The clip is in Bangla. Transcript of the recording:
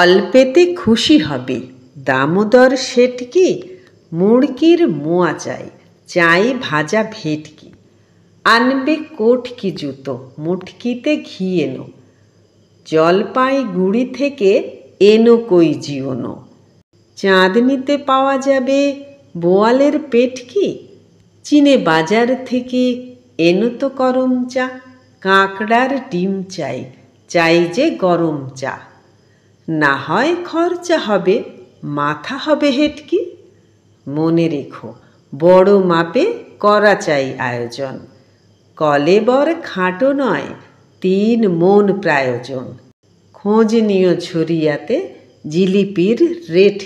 অল্পেতে খুশি হবে দামোদর সেটকি মুড়কির মোয়া চাই চাই ভাজা ভেটকি আনবে কোটকি জুতো মুটকিতে ঘি এনো জলপাইগুড়ি থেকে এনো কই জিওনো চাঁদনিতে পাওয়া যাবে বোয়ালের পেটকি চীনে বাজার থেকে এনো তো করম চা কাঁকড়ার ডিম চাই চাই যে গরম চা না হয় খরচা হবে মাথা হবে হেটকি মনে রেখো বড় মাপে করা চাই আয়োজন কলে বর খাঁটো নয় তিন মন প্রায়োজন খোঁজ নিও ছড়িয়াতে জিলিপির রেট